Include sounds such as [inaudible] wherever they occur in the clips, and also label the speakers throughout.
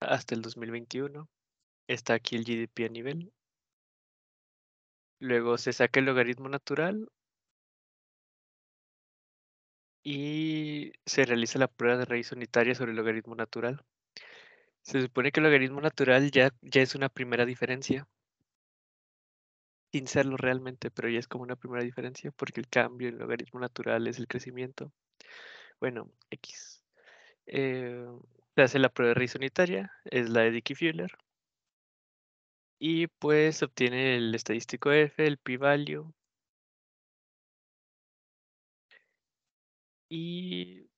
Speaker 1: hasta el 2021. Está aquí el GDP a nivel. Luego se saca el logaritmo natural
Speaker 2: y se realiza la prueba de raíz unitaria sobre el logaritmo natural. Se supone que el logaritmo natural ya, ya es una primera diferencia, sin serlo realmente, pero ya es como una primera diferencia porque el cambio en logaritmo natural es el crecimiento. Bueno, X. Eh, se hace la prueba de raíz unitaria, es la de Dickey-Fuller. Y pues obtiene el estadístico F, el p-value.
Speaker 1: Y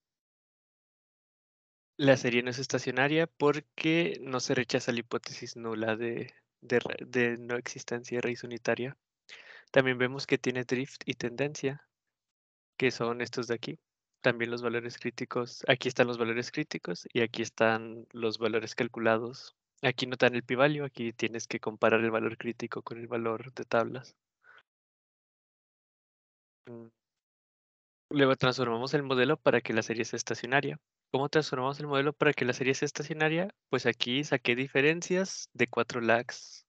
Speaker 2: la serie no es estacionaria porque no se rechaza la hipótesis nula de, de no existencia de raíz unitaria. También vemos que tiene drift y tendencia, que son estos de aquí también los valores críticos. Aquí están los valores críticos y aquí están los valores calculados. Aquí notan el p aquí tienes que comparar el valor crítico con el valor de tablas. Mm. Luego transformamos el modelo para que la serie sea estacionaria. ¿Cómo transformamos el modelo para que la serie sea estacionaria? Pues aquí saqué diferencias de 4 lags.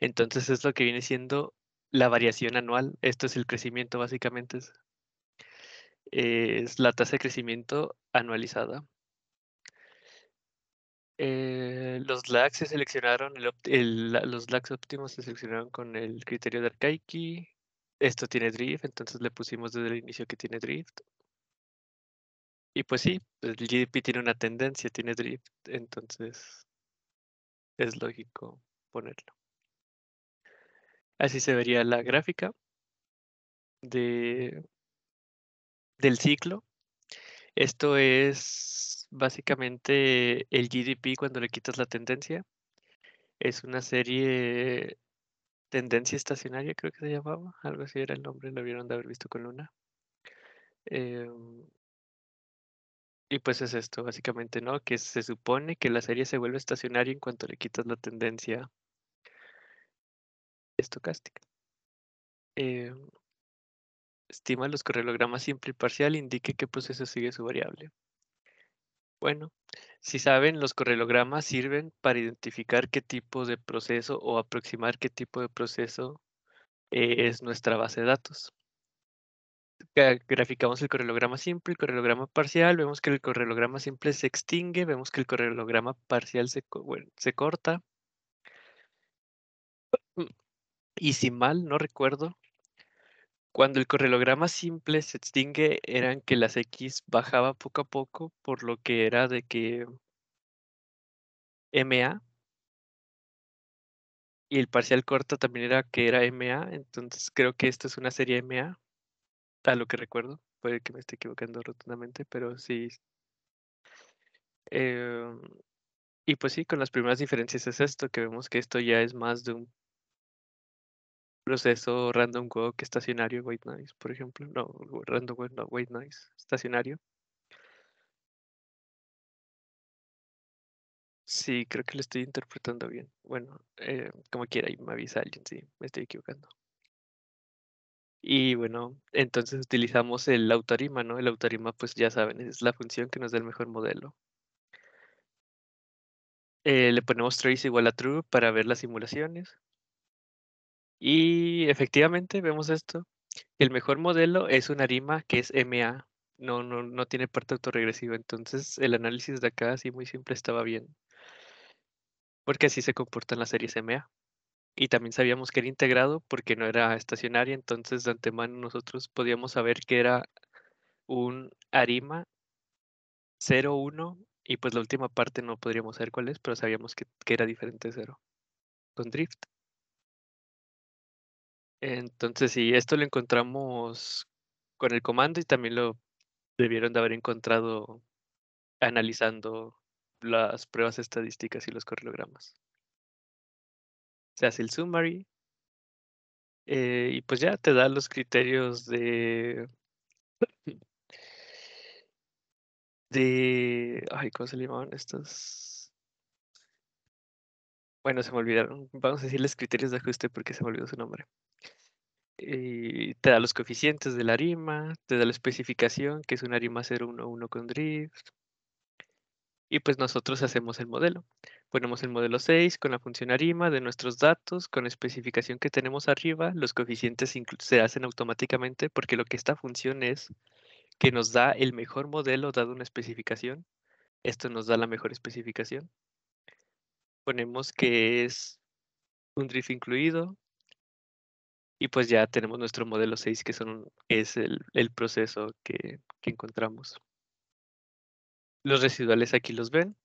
Speaker 2: Entonces es lo que viene siendo la variación anual. Esto es el crecimiento básicamente. Eh, es la tasa de crecimiento anualizada. Eh, los lags se seleccionaron, los lags óptimos se seleccionaron con el criterio de Arcaiki. Esto tiene drift, entonces le pusimos desde el inicio que tiene drift. Y pues sí, el GDP tiene una tendencia, tiene drift, entonces es lógico ponerlo. Así se vería la gráfica de del ciclo. Esto es básicamente el GDP cuando le quitas la tendencia. Es una serie tendencia estacionaria, creo que se llamaba. Algo así era el nombre, no vieron de haber visto con Luna. Em, y pues es esto, básicamente, ¿no? Que se supone que la serie se vuelve estacionaria en cuanto le quitas la tendencia estocástica. Eh, Estima los correlogramas simple y parcial, indique qué proceso sigue su variable. Bueno, si saben, los correlogramas sirven para identificar qué tipo de proceso o aproximar qué tipo de proceso eh, es nuestra base de datos. Graficamos el correlograma simple, el correlograma parcial, vemos que el correlograma simple se extingue, vemos que el correlograma parcial se, se corta. Y si mal no recuerdo, cuando el correlograma simple se extingue, eran que las X bajaba poco a poco, por lo que era de que MA y el parcial corto también era que era MA, entonces creo que esto es una serie MA, a lo que recuerdo, puede que me esté equivocando rotundamente, pero sí. Em, y pues sí, con las primeras diferencias es esto, que vemos que esto ya es más de un proceso random walk estacionario wait nice, por ejemplo. No, random walk, no, wait nice, estacionario.
Speaker 1: Sí, creo que lo estoy interpretando bien. Bueno, eh, como
Speaker 2: quiera, y me avisa alguien si sí, me estoy equivocando. Y bueno, entonces utilizamos el autorima, ¿no? El autorima, pues ya saben, es la función que nos da el mejor modelo. Eh, le ponemos trace igual a true para ver las simulaciones. Y efectivamente vemos esto. El mejor modelo es una Arima que es MA, no, no, no tiene parte autoregresiva, Entonces el análisis de acá así muy simple estaba bien. Porque así se comportan las series MA. Y también sabíamos que era integrado porque no era estacionaria, entonces de antemano nosotros podíamos saber que era un arima 01 y pues la última parte no podríamos saber cuál es, pero sabíamos que, que era diferente de 0 con drift. Entonces, sí, esto lo encontramos con el comando y también lo debieron de haber encontrado analizando las pruebas estadísticas y los correlogramas. Se hace el summary eh, y pues ya te da los criterios de... de... Ay, ¿cómo se llamaban estas? Bueno, se me olvidaron. Vamos a decirles criterios de ajuste porque se me olvidó su nombre. Eh, te da los coeficientes de la arima, te da la especificación, que es una arima 011 con drift. Y pues nosotros hacemos el modelo. Ponemos el modelo 6 con la función arima de nuestros datos, con especificación que tenemos arriba. Los coeficientes se hacen automáticamente porque lo que esta función es que nos da el mejor modelo dado una especificación. Esto nos da la mejor especificación ponemos que es un drift incluido. Y pues ya tenemos nuestro modelo 6, que son, es el, proceso que, que encontramos. Los residuales aquí los ven.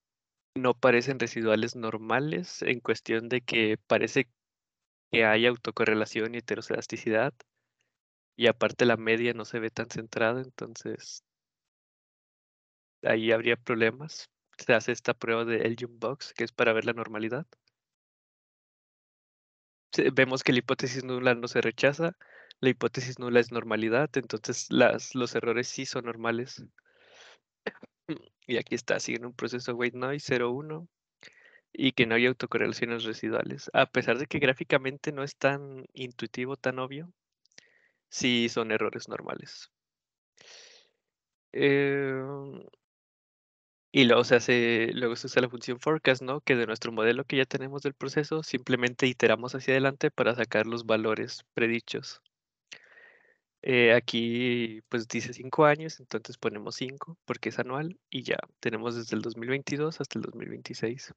Speaker 2: No parecen residuales normales en cuestión de que parece que hay autocorrelación y heteroselasticidad. Y aparte la media no se ve tan centrada, entonces ahí habría problemas se hace esta prueba de Elgin Box, que es para ver la normalidad. Vemos que la hipótesis nula no se rechaza, la hipótesis nula es normalidad, entonces las, los errores sí son normales. [clears throat] Y aquí está, siguen un proceso weight noise 0,1 y que no hay autocorrelaciones residuales. A pesar de que gráficamente no es tan intuitivo, tan obvio, sí son errores normales. Em, y luego se hace, luego se usa la función forecast, ¿no? Que de nuestro modelo que ya tenemos del proceso, simplemente iteramos hacia adelante para sacar los valores predichos. Eh, aquí pues dice 5 años, entonces ponemos 5 porque es anual y ya tenemos desde el 2022 hasta el 2026.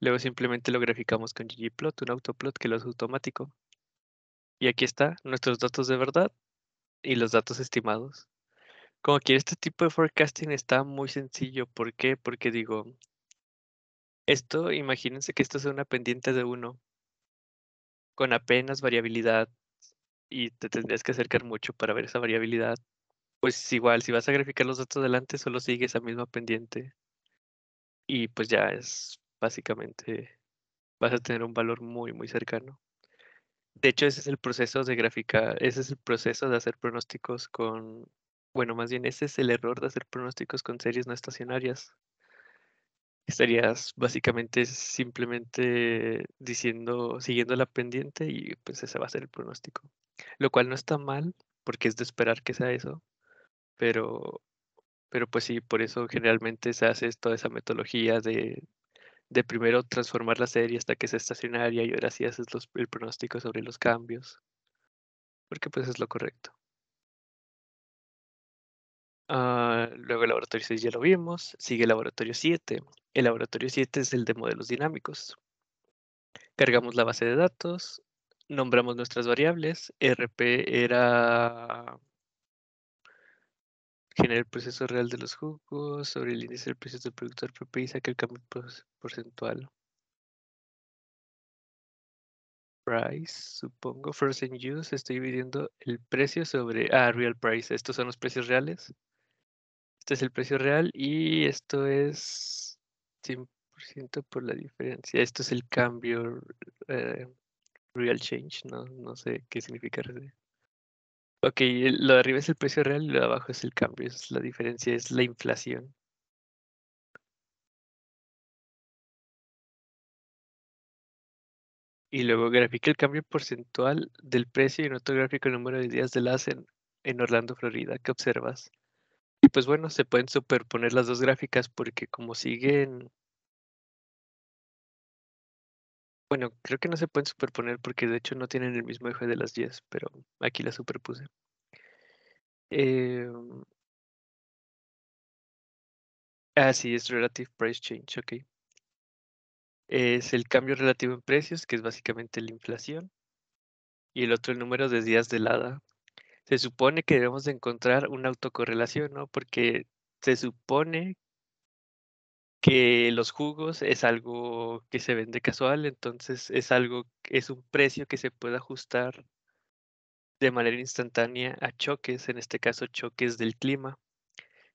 Speaker 2: Luego simplemente lo graficamos con ggplot, un autoplot que lo hace automático. Y aquí está nuestros datos de verdad y los datos estimados como que este tipo de forecasting está muy sencillo. ¿Por qué? Porque digo, esto, imagínense que esto sea una pendiente de uno con apenas variabilidad y te tendrías que acercar mucho para ver esa variabilidad. Pues igual, si vas a graficar los datos adelante, solo sigue esa misma pendiente. Y pues ya es básicamente, vas a tener un valor muy, muy cercano. De hecho, ese es el proceso de graficar, ese es el proceso de hacer pronósticos con bueno, más bien ese es el error de hacer pronósticos con series no estacionarias. Estarías básicamente simplemente diciendo, siguiendo la pendiente y pues ese va a ser el pronóstico. Lo cual no está mal, porque es de esperar que sea eso, pero, pero pues sí, por eso generalmente se hace toda esa metodología de, de primero transformar la serie hasta que sea estacionaria y ahora sí haces el pronóstico sobre los cambios, porque pues es lo correcto. Ah, luego el laboratorio 6 ya lo vimos. Sigue el laboratorio 7. El laboratorio 7 es el de modelos dinámicos. Cargamos la base de datos, nombramos nuestras variables. RP era generar el proceso real de los jugos sobre el índice del precios del productor, pp y saca el cambio porcentual. Price, supongo, first and use, estoy dividiendo el precio sobre, ah, real price, estos son los precios reales. Este es el precio real y esto es 100% por la diferencia. Esto es el cambio eh, real change, no, no sé qué significa. Ok, lo de arriba es el precio real y lo de abajo es el cambio. la diferencia, es la inflación. y luego grafica el cambio porcentual del precio y en otro gráfico el número de días de la en Orlando, Florida. ¿Qué observas? pues bueno, se pueden superponer las dos gráficas porque como siguen... Bueno, creo que no se pueden superponer porque de hecho no tienen el mismo eje de las 10, pero
Speaker 1: aquí las superpuse.
Speaker 2: Em, ah, sí, es Relative Price Change, ok. Es el cambio relativo en precios, que es básicamente la inflación. Y el otro, el número de días de helada, se supone que debemos encontrar una autocorrelación, ¿no? Porque se supone que los jugos es algo que se vende casual, entonces es algo, es un precio que se puede ajustar de manera instantánea a choques, en este caso choques del clima,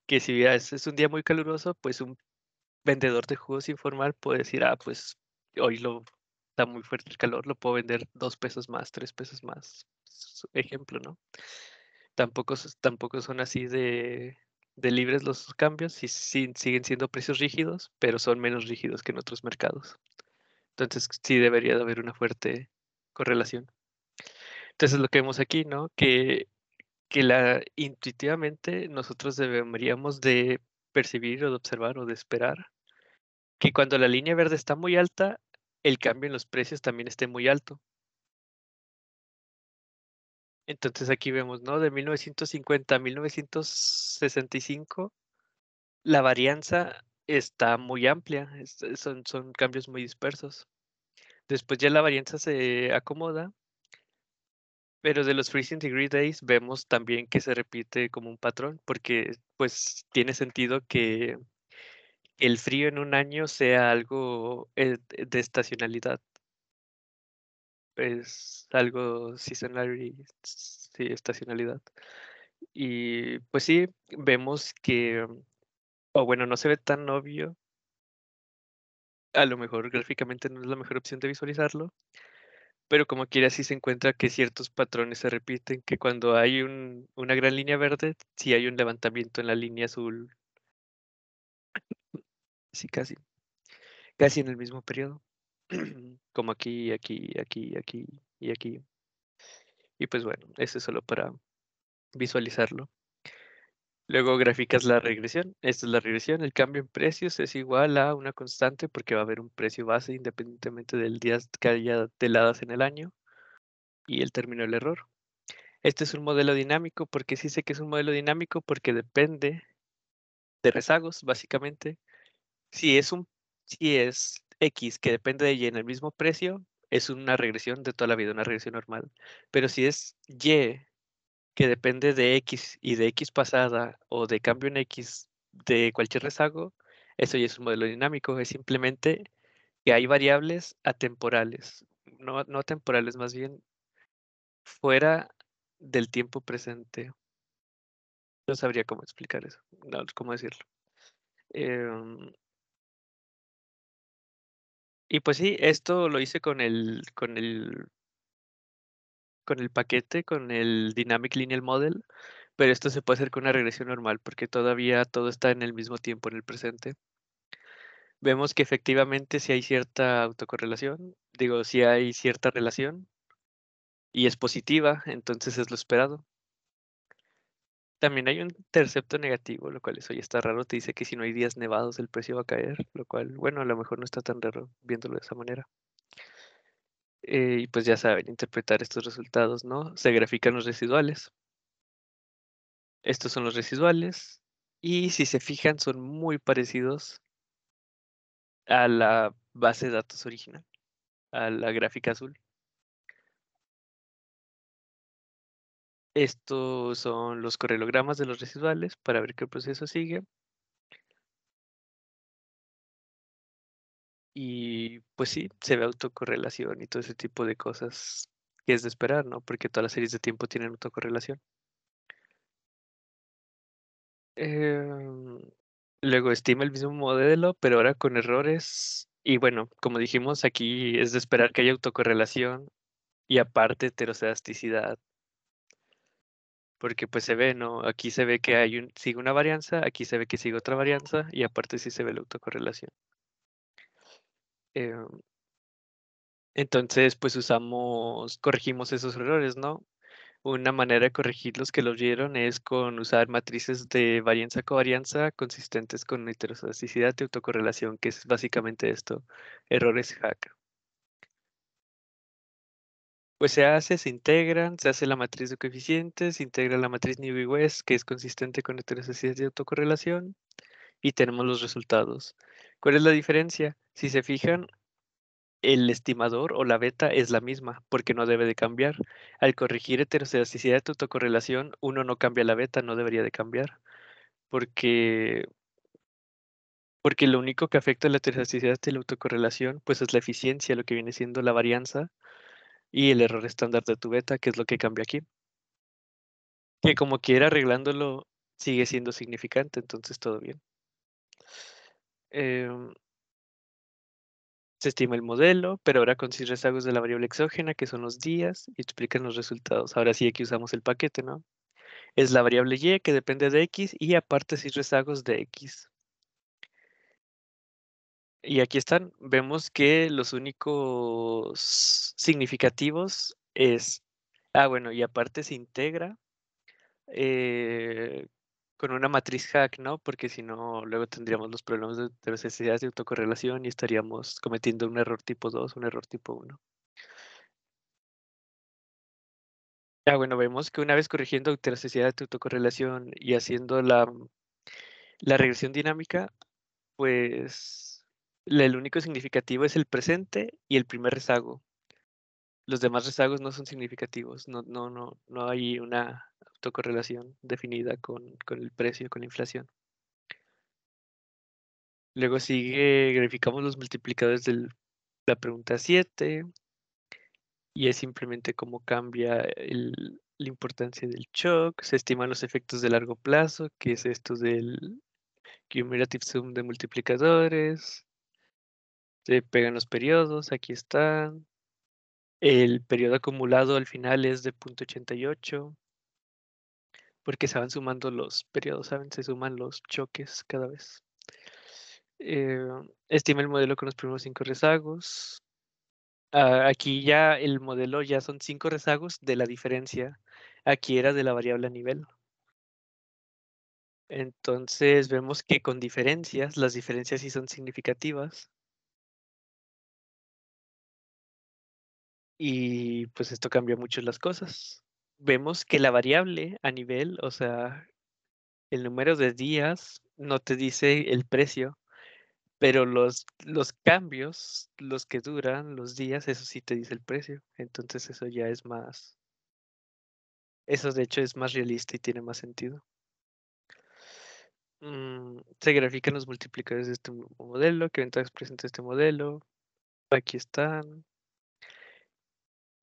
Speaker 2: que si es, es un día muy caluroso, pues un vendedor de jugos informal puede decir, ah, pues hoy lo está muy fuerte el calor, lo puedo vender dos pesos más, tres pesos más, ejemplo, ¿no? Tampoco, tampoco son así de, libres los cambios, y siguen siendo precios rígidos, pero son menos rígidos que en otros mercados. Entonces sí debería de haber una fuerte correlación. Entonces lo que vemos aquí, ¿no? Que, que la, intuitivamente nosotros deberíamos de percibir o de observar o de esperar que cuando la línea verde está muy alta, el cambio en los precios también esté muy alto. Entonces aquí vemos, ¿no? De 1950 a 1965, la varianza está muy amplia, son, son cambios muy dispersos. Después ya la varianza se acomoda, pero de los freezing degree days vemos también que se repite como un patrón, porque pues tiene sentido que el frío en un año sea algo eh, de estacionalidad, es algo seasonal estacionalidad. Y pues sí, vemos que, mm, o bueno, no se ve tan obvio. A lo mejor gráficamente no es la mejor opción de visualizarlo, pero como quiera sí se encuentra que ciertos patrones se repiten, que cuando hay un, una gran línea verde, sí hay un levantamiento en la línea azul. Sí, casi. Casi en el mismo periodo. [clears throat] como aquí, aquí, aquí, aquí y aquí. Y pues bueno, eso es solo para visualizarlo. Luego graficas la regresión. Esta es la regresión. El cambio en precios es igual a una constante porque va a haber un precio base independientemente del día que haya teladas en el año. Y el término del error. Este es un modelo dinámico porque sí sé que es un modelo dinámico porque depende de rezagos, básicamente. Si es un, si es X que depende de Y en el mismo precio, es una regresión de toda la vida, una regresión normal. Pero si es Y que depende de X y de X pasada o de cambio en X de cualquier rezago, eso ya es un modelo dinámico, es simplemente que hay variables atemporales, no, no temporales, más bien fuera del tiempo presente. No sabría cómo explicar eso, no, cómo decirlo. Em, y pues sí, esto lo hice con el, con el, con el paquete, con el Dynamic Linear Model, pero esto se puede hacer con una regresión normal porque todavía todo está en el mismo tiempo, en el presente. Vemos que efectivamente si hay cierta autocorrelación, digo, si hay cierta relación y es positiva, entonces es lo esperado. También hay un intercepto negativo, lo cual eso ya está raro. Te dice que si no hay días nevados el precio va a caer, lo cual, bueno, a lo mejor no está tan raro viéndolo de esa manera. Eh, y pues ya saben, interpretar estos resultados, ¿no? Se grafican los residuales. Estos son los residuales. Y si se fijan, son muy parecidos a la base de datos original, a la gráfica azul.
Speaker 1: Estos son los
Speaker 2: correlogramas de los residuales para ver qué proceso sigue. Y pues sí, se ve autocorrelación y todo ese tipo de cosas que es de esperar, ¿no? Porque todas las series de tiempo tienen autocorrelación. Em, luego estima el mismo modelo, pero ahora con errores. Y bueno, como dijimos, aquí es de esperar que haya autocorrelación y aparte heterocedasticidad porque pues se ve, ¿no? Aquí se ve que hay un, sigue una varianza, aquí se ve que sigue otra varianza y aparte sí se ve la autocorrelación. Em, entonces, pues usamos, corregimos esos errores, ¿no? Una manera de corregirlos que los dieron es con usar matrices de varianza-covarianza consistentes con heteroscedasticidad y autocorrelación, que es básicamente esto, errores hack. Pues se hace, se integran, se hace la matriz de coeficientes, se integra la matriz Newby-West, que es consistente con heterocesidades de autocorrelación, y tenemos los resultados. ¿Cuál es la diferencia? Si se fijan, el estimador o la beta es la misma, porque no debe de cambiar. Al corregir heterocedasticidad de autocorrelación, uno no cambia la beta, no debería de cambiar, porque, porque lo único que afecta a la heterocedasticidad de la autocorrelación, pues es la eficiencia, lo que viene siendo la varianza y el error estándar de tu beta, que es lo que cambia aquí. Que como quiera arreglándolo sigue siendo significante, entonces todo bien. Em, se estima el modelo, pero ahora con 6 rezagos de la variable exógena, que son los días, y explican los resultados. Ahora sí que usamos el paquete, ¿no? Es la variable y que depende de x y aparte si rezagos de x y aquí están, vemos que los únicos significativos es, ah, bueno, y aparte se integra eh, con una matriz hack, ¿no? Porque si no, luego tendríamos los problemas de, de necesidades de autocorrelación y estaríamos cometiendo un error tipo 2, un error tipo 1. Ah, bueno, vemos que una vez corrigiendo necesidad de autocorrelación y haciendo la regresión dinámica, pues el único significativo es el presente y el primer rezago. Los demás rezagos no son significativos, no, no, no, no hay una autocorrelación definida con, el precio, con la inflación. Luego sigue, graficamos los multiplicadores de la pregunta 7 y es simplemente cómo cambia la importancia del shock, se estiman los efectos de largo plazo, que es esto del cumulative sum de multiplicadores, se pegan los periodos, aquí están. El periodo acumulado al final es de 0.88, porque se van sumando los periodos, ¿saben? Se suman los choques cada vez. Eh, estima el modelo con los primeros cinco rezagos. Ah, aquí ya el modelo ya son cinco rezagos de la diferencia. Aquí era de la variable a nivel. Entonces vemos que con diferencias, las diferencias sí son significativas. Y pues esto cambia mucho las cosas. Vemos que la variable a nivel, o sea, el número de días no te dice el precio, pero los, los cambios, los que duran, los días, eso sí te dice el precio. Entonces eso ya es más, eso de hecho es más realista y tiene más sentido. Mm, se grafican los multiplicadores de este modelo, que ventajas presenta este modelo. Aquí están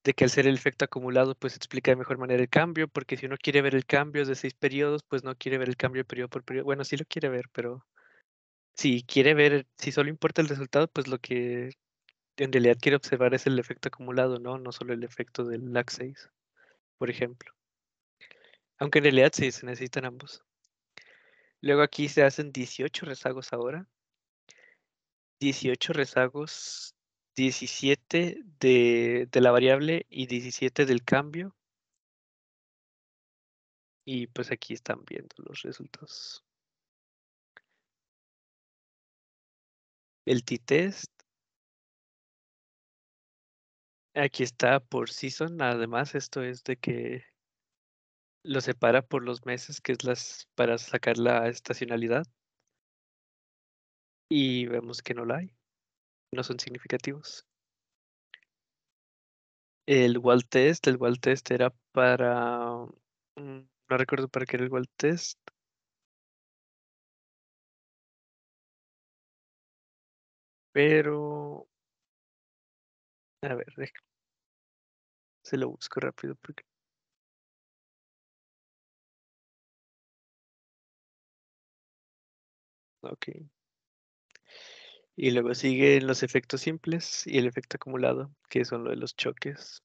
Speaker 2: de que al ser el efecto acumulado, pues explica de mejor manera el cambio, porque si uno quiere ver el cambio de seis periodos, pues no quiere ver el cambio de periodo por periodo. Bueno, sí lo quiere ver, pero si quiere ver, si solo importa el resultado, pues lo que en realidad quiere observar es el efecto acumulado, ¿no? No solo el efecto del lag 6 por ejemplo. Aunque en realidad sí, se necesitan ambos. Luego aquí se hacen 18 rezagos ahora. 18 rezagos 17 de, la variable y 17 del cambio. Y pues aquí están
Speaker 1: viendo los resultados.
Speaker 2: El t-test. Aquí está por season. Además, esto es de que lo separa por los meses, que es las para sacar la estacionalidad. Y vemos que no la hay no son significativos. El wall test, el wall test era para, mm, no recuerdo para qué era el wall
Speaker 1: test. Pero, a ver, se lo busco rápido porque Okay.
Speaker 2: Y luego siguen los efectos simples y el efecto acumulado, que son lo de los choques.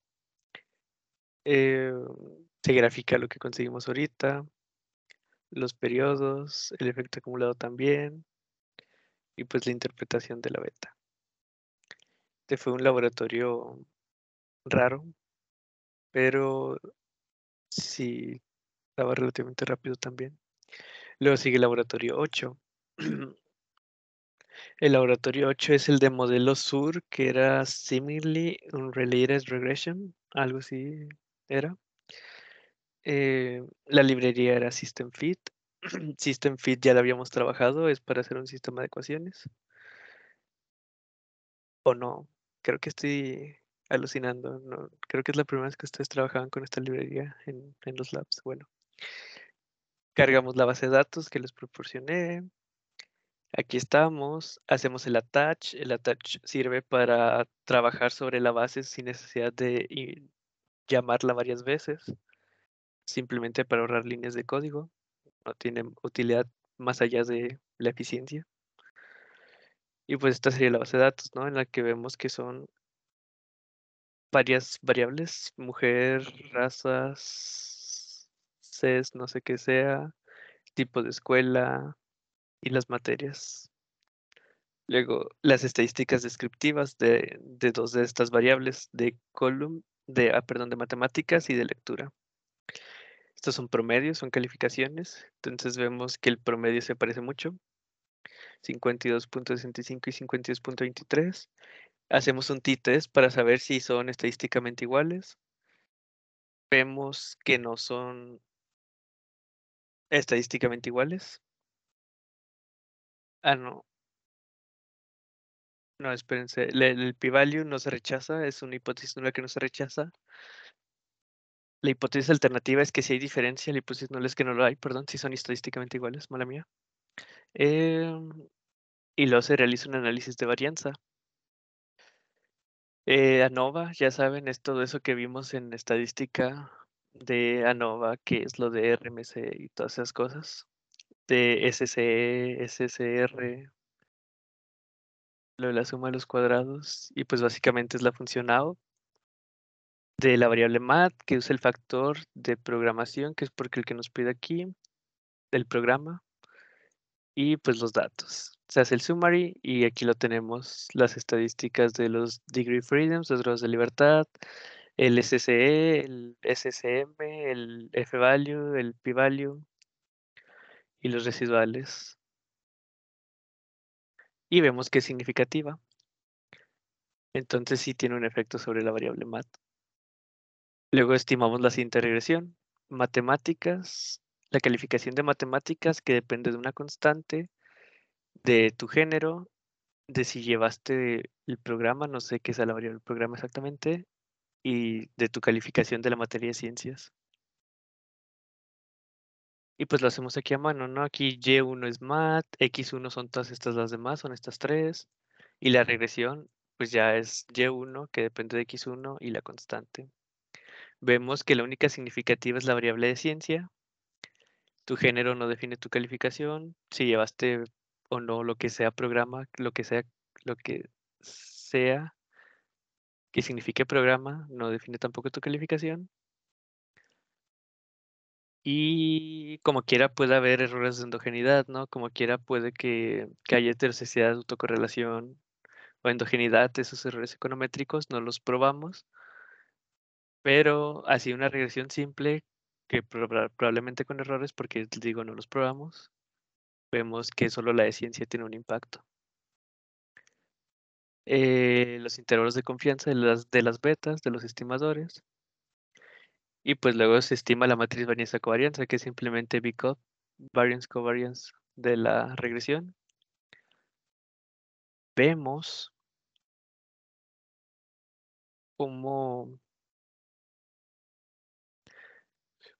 Speaker 2: Eh, se grafica lo que conseguimos ahorita, los periodos, el efecto acumulado también, y pues la interpretación de la beta. Este fue un laboratorio raro, pero sí, estaba relativamente rápido también. Luego sigue el laboratorio 8, [clears throat] El laboratorio 8 es el de modelo sur, que era un Unrelated Regression, algo así era. Eh, la librería era System [clears throat] System Fit ya la habíamos trabajado, es para hacer un sistema de ecuaciones. O no, creo que estoy alucinando. creo que es la primera vez que ustedes trabajaban con esta librería en, en los labs. Bueno, cargamos la base de datos que les proporcioné Aquí estamos, hacemos el attach. El attach sirve para trabajar sobre la base sin necesidad de llamarla varias veces, simplemente para ahorrar líneas de código. No tiene utilidad más allá de la eficiencia. Y pues esta sería la base de datos, ¿no? En la que vemos que son varias variables, mujer, razas, ses, no sé qué sea, tipo de escuela, y las materias. Luego, las estadísticas descriptivas de, dos de estas variables, de column, de, ah, perdón, de matemáticas y de lectura. Estos son promedios, son calificaciones. Entonces vemos que el promedio se parece mucho. 52.65 y 52.23. Hacemos un t-test para saber si son estadísticamente iguales. Vemos que no son estadísticamente iguales. Ah, no. No, espérense. El, p-value no se rechaza, es una hipótesis nula que no se rechaza. La hipótesis alternativa es que si hay diferencia, la hipótesis nula es que no lo hay, perdón, si son estadísticamente iguales, mala mía. Em, y luego se realiza un análisis de varianza. Eh, ANOVA, ya saben, es todo eso que vimos en estadística de ANOVA, que es lo de RMC y todas esas cosas de este, SCE, SSR, lo de la suma de los cuadrados, y pues básicamente es la función out. de la variable mat que es el factor de programación, que es porque el que nos pide aquí, del programa, y pues los datos. Se hace el summary y aquí lo tenemos, las estadísticas de los degree freedoms, los grados de libertad, el SCE, el SSM, el F-value, el P-value, y los residuales. Y vemos que es significativa. Entonces sí tiene un efecto sobre la variable mat. Luego estimamos la siguiente regresión. Matemáticas, la calificación de matemáticas que depende de una constante, de tu género, de si llevaste el programa, no sé qué es la variable del programa exactamente, y de tu calificación de la materia de ciencias y pues lo hacemos aquí a mano, ¿no? Aquí Y1 es mat, X1 son todas estas las demás, son estas tres, y la regresión pues ya es Y1 que depende de X1 y la constante. Vemos que la única significativa es la variable de ciencia. Tu género no define tu calificación, si llevaste o no lo que sea programa, lo que sea, lo que sea que signifique programa, no define tampoco tu calificación. Y como quiera puede haber errores de endogeneidad, ¿no? Como quiera puede que, haya tercera autocorrelación o endogenidad, esos errores econométricos no los probamos, pero así una regresión simple que probablemente con errores, porque digo, no los probamos, vemos que solo la de tiene un impacto. Eh, los intervalos de confianza las, de las betas, de los estimadores, y pues luego se estima la matriz varianza covarianza, que es simplemente B variance covariance de la regresión.
Speaker 1: Vemos cómo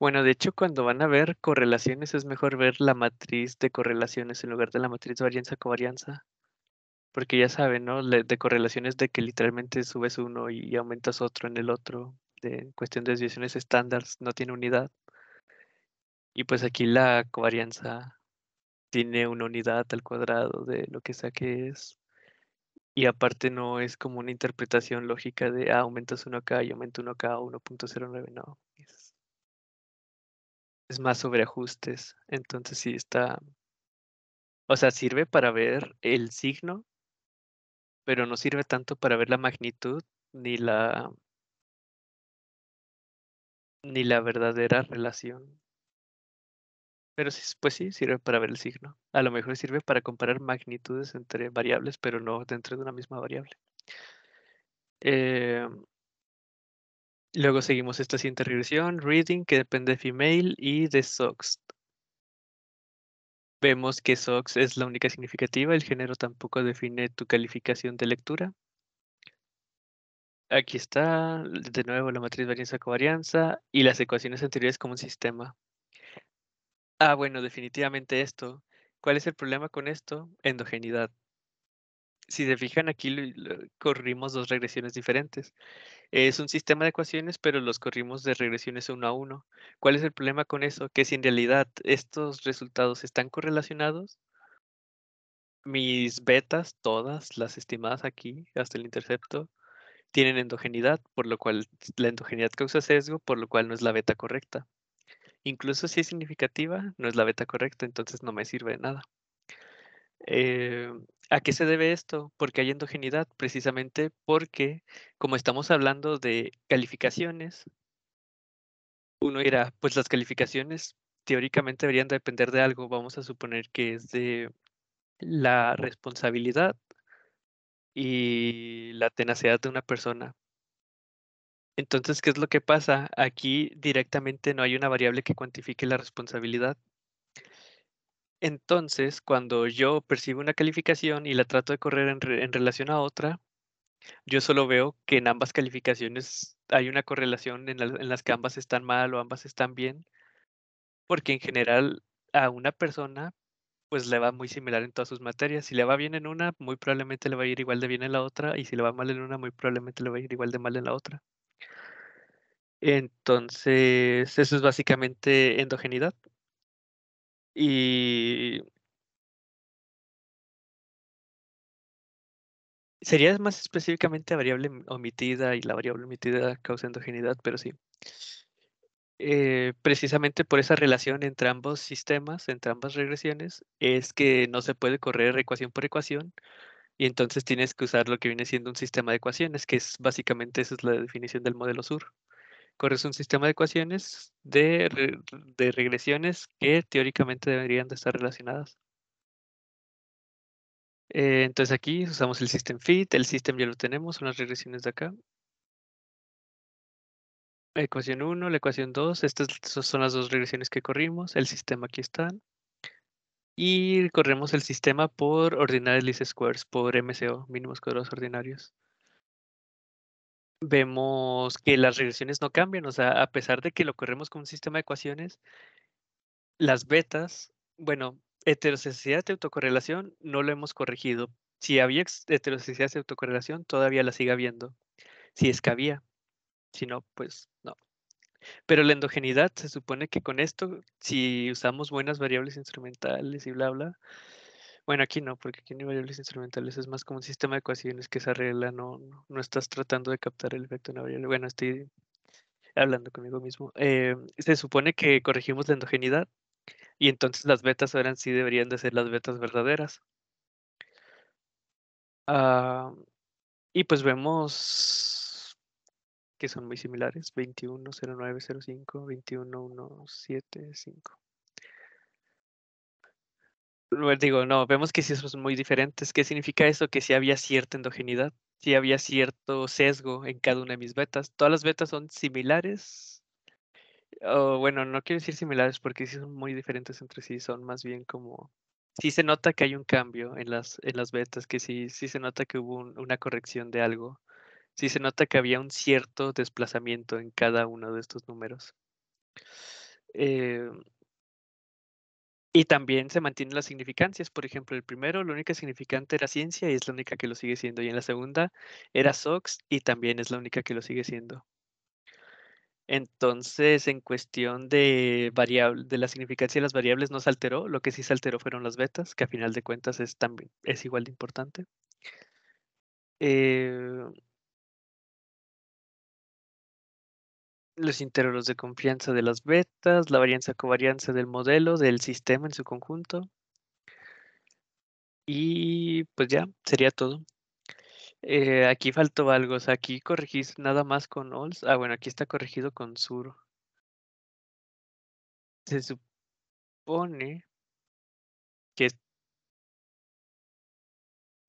Speaker 2: bueno, de hecho, cuando van a ver correlaciones es mejor ver la matriz de correlaciones en lugar de la matriz varianza-covarianza. Porque ya saben, ¿no? De correlaciones de que literalmente subes uno y aumentas otro en el otro de cuestión de desviaciones estándar no tiene unidad. Y pues aquí la covarianza tiene una unidad al cuadrado de lo que sea que es. Y aparte no es como una interpretación lógica de ah, aumentas 1 acá y aumento 1 acá 1.09, no. Es, es más sobre ajustes. Entonces sí está... O sea, sirve para ver el signo, pero no sirve tanto para ver la magnitud ni la ni la verdadera relación. Pero sí, pues sí, sirve para ver el signo. A lo mejor sirve para comparar magnitudes entre variables, pero no dentro de una misma variable. Eh, luego seguimos esta siguiente regresión, reading, que depende de female y de SOX. Vemos que SOX es la única significativa, el género tampoco define tu calificación de lectura. Aquí está, de nuevo, la matriz varianza-covarianza y las ecuaciones anteriores como un sistema. Ah, bueno, definitivamente esto. ¿Cuál es el problema con esto? Endogeneidad. Si se fijan, aquí corrimos dos regresiones diferentes. Es un sistema de ecuaciones, pero los corrimos de regresiones uno a uno. ¿Cuál es el problema con eso? Que si en realidad estos resultados están correlacionados, mis betas, todas las estimadas aquí, hasta el intercepto, tienen endogenidad, por lo cual la endogenidad causa sesgo, por lo cual no es la beta correcta. Incluso si es significativa, no es la beta correcta, entonces no me sirve de nada. Eh, ¿A qué se debe esto? Porque hay endogenidad, precisamente porque, como estamos hablando de calificaciones, uno dirá, pues las calificaciones teóricamente deberían depender de algo. Vamos a suponer que es de la responsabilidad y la tenacidad de una persona. Entonces, ¿qué es lo que pasa? Aquí directamente no hay una variable que cuantifique la responsabilidad. Entonces, cuando yo percibo una calificación y la trato de correr en, relación a otra, yo solo veo que en ambas calificaciones hay una correlación en, en las que ambas están mal o ambas están bien, porque en general a una persona pues le va muy similar en todas sus materias. Si le va bien en una, muy probablemente le va a ir igual de bien en la otra, y si le va mal en una, muy probablemente le va a ir igual de mal en la otra. Entonces, eso es básicamente endogenidad.
Speaker 1: Y
Speaker 2: sería más específicamente variable omitida y la variable omitida causa endogenidad, pero sí. Eh, precisamente por esa relación entre ambos sistemas, entre ambas regresiones, es que no se puede correr ecuación por ecuación y entonces tienes que usar lo que viene siendo un sistema de ecuaciones, que es básicamente esa es la definición del modelo sur. Corres un sistema de ecuaciones de, regresiones que teóricamente deberían de estar relacionadas. Eh, entonces aquí usamos el system fit, el system ya lo tenemos, unas regresiones de acá ecuación 1, la ecuación 2, estas son las dos regresiones que corrimos, el sistema aquí está, y corremos el sistema por ordinales least squares, por MCO, mínimos cuadrados ordinarios. Vemos que las regresiones no cambian, o sea, a pesar de que lo corremos con un sistema de ecuaciones, las betas, bueno, heterocesidad de autocorrelación no lo hemos corregido. Si había heterocesidad de autocorrelación, todavía la sigue habiendo, si es que había si no, pues no. Pero la endogeneidad se supone que con esto, si usamos buenas variables instrumentales y bla, bla, bueno, aquí no, porque aquí no hay variables instrumentales, es más como un sistema de ecuaciones que se arregla, no, no, estás tratando de captar el efecto en una variable. Bueno, estoy hablando conmigo mismo. Eh, se supone que corregimos la endogeneidad. y entonces las betas ahora sí deberían de ser las betas verdaderas. Ah, y pues vemos que son muy similares, 210905, 21175. Digo, no, vemos que sí son muy diferentes. ¿Qué significa eso? Que sí había cierta endogenidad, sí había cierto sesgo en cada una de mis betas. Todas las betas son similares. Oh, bueno, no quiero decir similares porque sí son muy diferentes entre sí, son más bien como sí se nota que hay un cambio en las, en las betas, que sí, sí se nota que hubo una corrección de algo sí se nota que había un cierto desplazamiento en cada uno de estos números. Em, y también se mantienen las significancias. Por ejemplo, el primero, la única significante era ciencia y es la única que lo sigue siendo. Y en la segunda era SOX y también es la única que lo sigue siendo. Entonces, en cuestión de, variable, de la significancia de las variables no se alteró. Lo que sí se alteró fueron las betas, que a final de cuentas es, es igual de importante. Em, los intervalos de confianza de las betas, la varianza covarianza del modelo, del sistema en su conjunto. Y pues ya, sería todo. Eh, aquí faltó algo, o sea, aquí corregís nada más con OLS. Ah, bueno, aquí está corregido con SUR. Se
Speaker 1: supone
Speaker 2: que,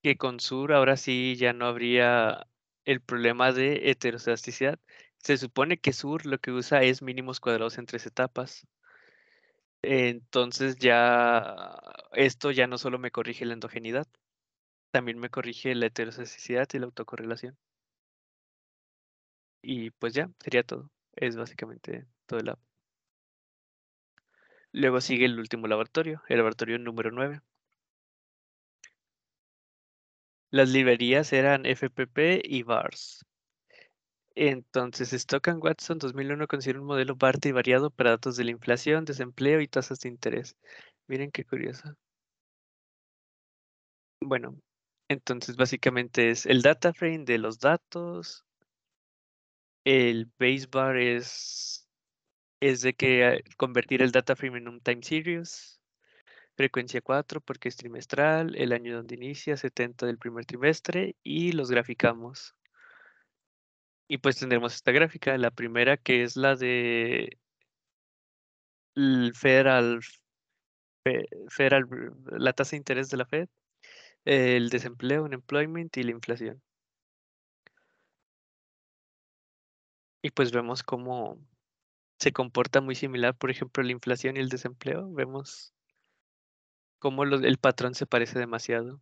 Speaker 2: que con SUR ahora sí ya no habría el problema de heteroscedasticidad se supone que Sur lo que usa es mínimos cuadrados en tres etapas. Entonces ya esto ya no solo me corrige la endogeneidad, también me corrige la heterocesticidad y la autocorrelación. Y pues ya, sería todo. Es básicamente todo el lab. Luego sigue el último laboratorio, el laboratorio número 9. Las librerías eran FPP y VARS. Entonces, Stock and Watson 2001 considera un modelo parte y variado para datos de la inflación, desempleo y tasas de interés. Miren qué curioso. Bueno, entonces básicamente es el data frame de los datos. El base bar es, es de que eh, convertir el data frame en un time series. Frecuencia 4 porque es trimestral, el año donde inicia, 70 del primer trimestre y los graficamos. Y pues tendremos esta gráfica, la primera que es la de Federal, la tasa de interés de la Fed, el desempleo, employment y la inflación. Y pues vemos cómo se comporta muy similar, por ejemplo, la inflación y el desempleo. Vemos cómo el patrón se parece demasiado.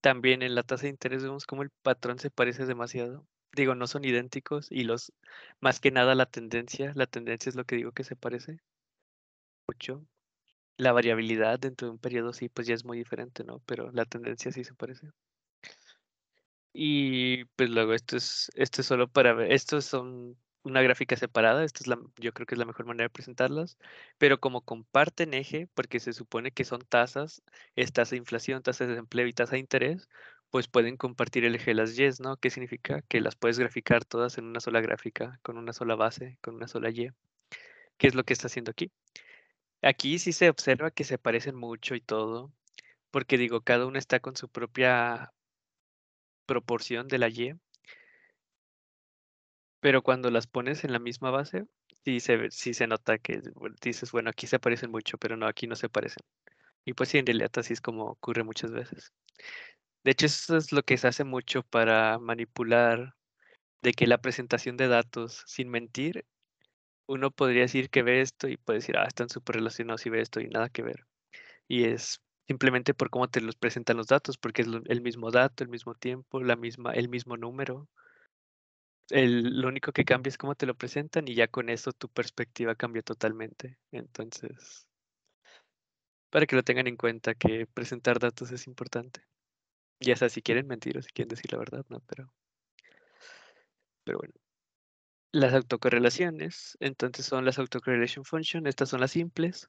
Speaker 2: También en la tasa de interés vemos cómo el patrón se parece demasiado digo, no son idénticos y los, más que nada la tendencia, la tendencia es lo que digo que se parece mucho. La variabilidad dentro de un periodo sí, pues ya es muy diferente, ¿no? Pero la tendencia sí se parece. Y pues luego esto es, esto es solo para ver, estos son una gráfica separada, esto es la, yo creo que es la mejor manera de presentarlas, pero como comparten eje, porque se supone que son tasas, es tasa de inflación, tasa de desempleo y tasa de interés, pues pueden compartir el eje las yes, ¿no? ¿Qué significa? Que las puedes graficar todas en una sola gráfica, con una sola base, con una sola Y. ¿Qué es lo que está haciendo aquí? Aquí sí se observa que se parecen mucho y todo, porque digo, cada una está con su propia proporción de la Y. Pero cuando las pones en la misma base, sí se, se nota que dices, bueno, aquí se parecen mucho, pero no, aquí no se parecen. Y pues sí, en realidad así es como ocurre muchas veces. De hecho, eso es lo que se hace mucho para manipular de que la presentación de datos sin mentir, uno podría decir que ve esto y puede decir, ah, están súper relacionados y ve esto y nada que ver. Y es simplemente por cómo te los presentan los datos, porque es el mismo dato, el mismo tiempo, la misma, el mismo número. El, lo único que cambia es cómo te lo presentan y ya con eso tu perspectiva cambia totalmente. Entonces, para que lo tengan en cuenta que presentar datos es importante. Ya sea si quieren mentir o si quieren decir la verdad, ¿no? Pero, pero bueno. Las autocorrelaciones, entonces son las autocorrelation function, estas son las simples.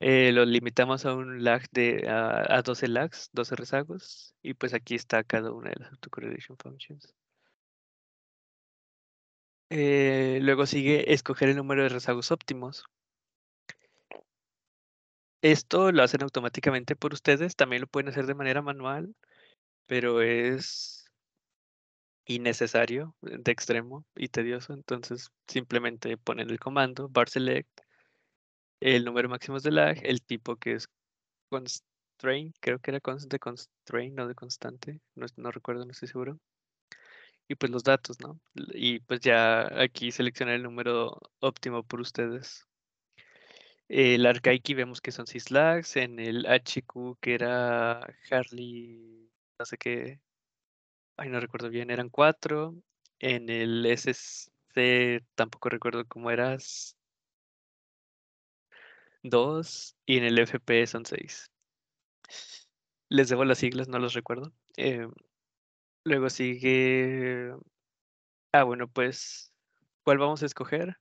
Speaker 2: Eh, los limitamos a un lag de a, 12 lags, 12 rezagos, y pues aquí está cada una de las autocorrelation functions. Eh, luego sigue escoger el número de rezagos óptimos. Esto lo hacen automáticamente por ustedes, también lo pueden hacer de manera manual, pero es innecesario de extremo y tedioso, entonces simplemente ponen el comando bar select, el número máximo de lag, el tipo que es constrain, creo que era de constraint, no de constante, no, no recuerdo, no estoy seguro y pues los datos, ¿no? Y pues ya aquí seleccionar el número óptimo por ustedes. Eh, el Arcaiki vemos que son 6 lags, en el HQ que era Harley, no sé qué, ay no recuerdo bien, eran cuatro, en el SC tampoco recuerdo cómo eras, dos, y en el FP son seis. Les debo las siglas, no los recuerdo. Em, luego sigue... Ah, bueno, pues, ¿cuál vamos a escoger?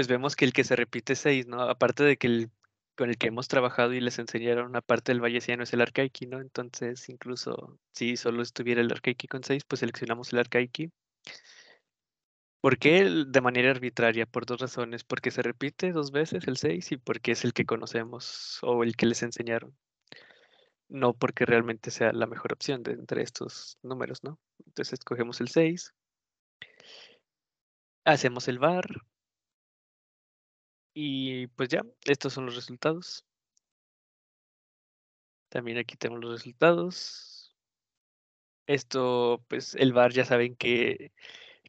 Speaker 2: pues vemos que el que se repite es 6, ¿no? Aparte de que el con el que hemos trabajado y les enseñaron una parte del valleciano es el arcaiki, ¿no? Entonces, incluso si solo estuviera el arcaiki con 6, pues seleccionamos el arcaiki. ¿Por qué de manera arbitraria? Por dos razones. Porque se repite dos veces el 6 y porque es el que conocemos o el que les enseñaron. No porque realmente sea la mejor opción de entre estos números, ¿no? Entonces escogemos el 6. Hacemos el bar. Y pues ya, estos son los resultados. También aquí tenemos los resultados. Esto, pues el VAR ya saben que,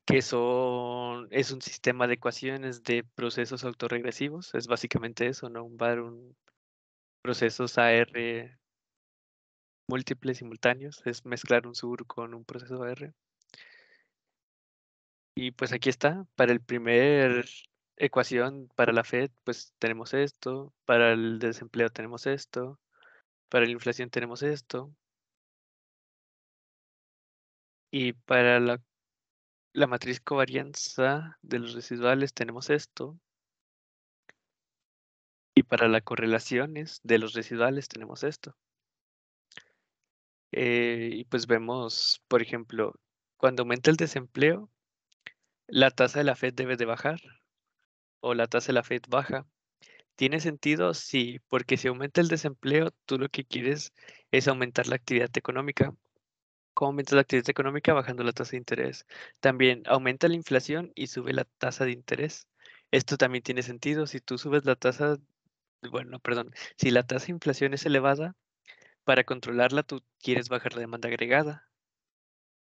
Speaker 2: que es un sistema de ecuaciones de procesos autorregresivos. Es básicamente eso, ¿no? Un VAR, un procesos AR múltiples simultáneos. Es mezclar un sur con un proceso AR. Y pues aquí está, para el primer ecuación para la Fed, pues tenemos esto, para el desempleo tenemos esto, para la inflación tenemos esto, y para la, matriz covarianza de los residuales tenemos esto, y para las correlaciones de los residuales tenemos esto. Eh, y pues vemos, por ejemplo, cuando aumenta el desempleo, la tasa de la Fed debe de bajar, o la tasa de la Fed baja. ¿Tiene sentido? Sí, porque si aumenta el desempleo, tú lo que quieres es aumentar la actividad económica. ¿Cómo aumenta la actividad económica? Bajando la tasa de interés. También aumenta la inflación y sube la tasa de interés. Esto también tiene sentido. Si tú subes la tasa, bueno, perdón, si la tasa de inflación es elevada, para controlarla tú quieres bajar la demanda agregada.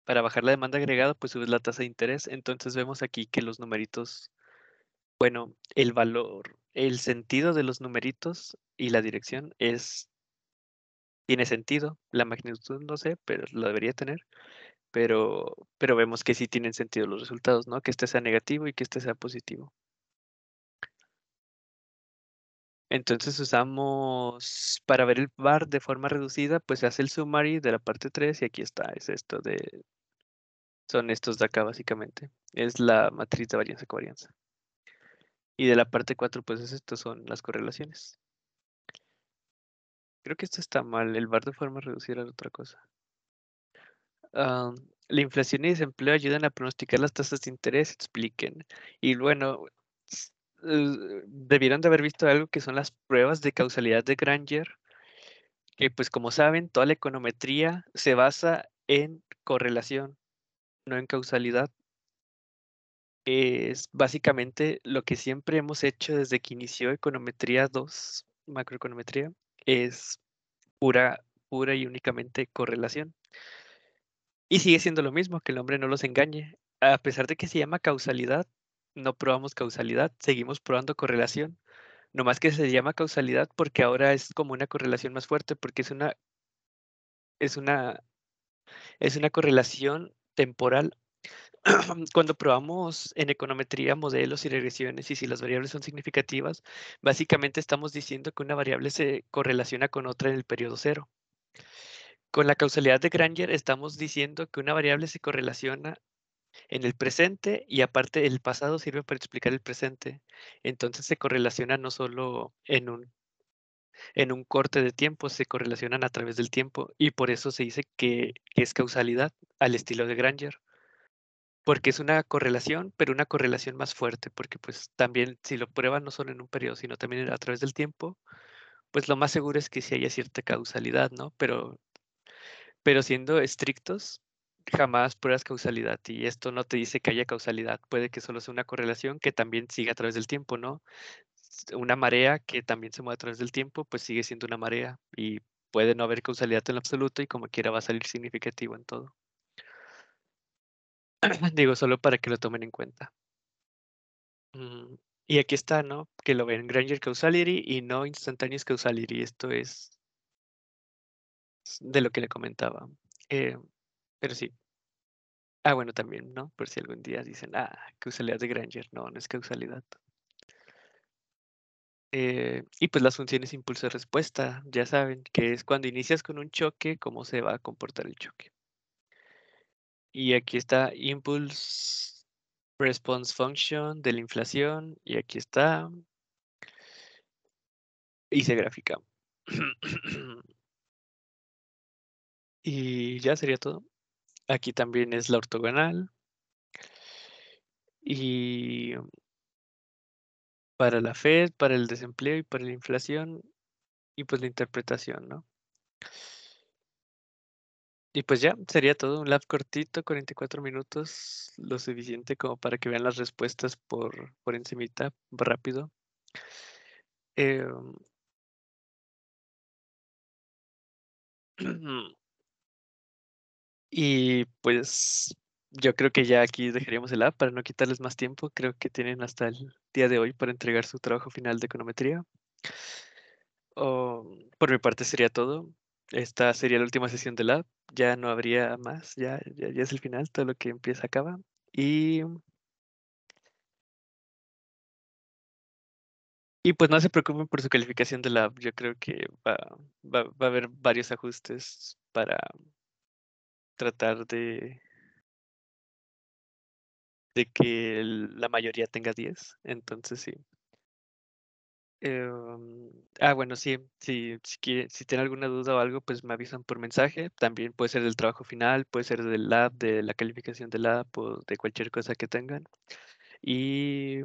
Speaker 2: Para bajar la demanda agregada, pues subes la tasa de interés. Entonces vemos aquí que los numeritos bueno, el valor, el sentido de los numeritos y la dirección es tiene sentido, la magnitud no sé, pero lo debería tener, pero, pero vemos que sí tienen sentido los resultados, ¿no? Que este sea negativo y que este sea positivo. Entonces usamos, para ver el bar de forma reducida, pues se hace el summary de la parte 3 y aquí está, es esto de, son estos de acá básicamente, es la matriz de varianza-covarianza. Y de la parte 4, pues estas son las correlaciones. Creo que esto está mal. El bar de forma reducir a otra cosa. Ah, la inflación y desempleo ayudan a pronosticar las tasas de interés, expliquen. Y bueno, eh, debieron de haber visto algo que son las pruebas de causalidad de Granger, que pues como saben, toda la econometría se basa en correlación, no en causalidad es básicamente lo que siempre hemos hecho desde que inició Econometría 2, macroeconometría, es pura, pura y únicamente correlación. Y sigue siendo lo mismo, que el hombre no los engañe. A pesar de que se llama causalidad, no probamos causalidad, seguimos probando correlación. No más que se llama causalidad porque ahora es como una correlación más fuerte, porque es una, es una, es una correlación temporal [clears throat] cuando probamos en econometría modelos y regresiones y si las variables son significativas, básicamente estamos diciendo que una variable se correlaciona con otra en el periodo cero. Con la causalidad de Granger estamos diciendo que una variable se correlaciona en el presente y aparte el pasado sirve para explicar el presente. Entonces se correlaciona no solo en un, en un corte de tiempo, se correlacionan a través del tiempo y por eso se dice que, que es causalidad al estilo de Granger porque es una correlación, pero una correlación más fuerte, porque pues también si lo prueban no solo en un periodo, sino también a través del tiempo, pues lo más seguro es que sí haya cierta causalidad, ¿no? Pero, pero siendo estrictos, jamás pruebas causalidad y esto no te dice que haya causalidad, puede que solo sea una correlación que también siga a través del tiempo, ¿no? Una marea que también se mueve a través del tiempo, pues sigue siendo una marea y puede no haber causalidad en absoluto y como quiera va a salir significativo en todo. [clears throat] Digo, solo para que lo tomen en cuenta. Mm, y aquí está, ¿no? Que lo ven Granger Causality y no Instantaneous Causality. Esto es de lo que le comentaba. Eh, pero sí. Ah, bueno, también, ¿no? Por si algún día dicen, ah, causalidad de Granger. No, no es causalidad. Eh, y pues las funciones impulso-respuesta, ya saben, que es cuando inicias con un choque, cómo se va a comportar el choque. Y aquí está impulse response function de la inflación. Y aquí está. Y se gráfica. [clears throat] y ya sería todo. Aquí también es la ortogonal. Y para la FED, para el desempleo y para la inflación y pues la interpretación, ¿no? Y pues ya, sería todo un lab cortito, 44 minutos, lo suficiente como para que vean las respuestas por, por encimita, rápido. Em. [clears throat] y pues yo creo que ya aquí dejaríamos el lab para no quitarles más tiempo. Creo que tienen hasta el día de hoy para entregar su trabajo final de econometría. Oh, por mi parte sería todo. Esta sería la última sesión de lab. Ya no habría más. Ya, ya, es el final. Todo lo que empieza acaba. Y.
Speaker 1: Y pues no se preocupen por su
Speaker 2: calificación de lab. Yo creo que va, va, va a haber varios ajustes para tratar de de que la mayoría tenga 10. Entonces sí, Em, ah, bueno, sí, si, si tienen alguna duda o algo, pues me avisan por mensaje. También puede ser del trabajo final, puede ser del lab, de la calificación del lab o de cualquier cosa que tengan. Y,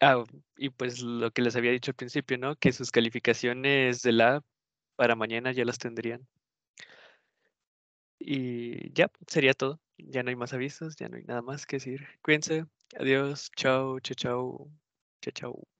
Speaker 2: ah, y pues lo que les había dicho al principio, ¿no? Que sus calificaciones del lab para mañana ya las tendrían. Y ya, sería todo. Ya no hay más avisos, ya no hay nada más que decir. Cuídense. Adiós. chao, chao. Chao, chao.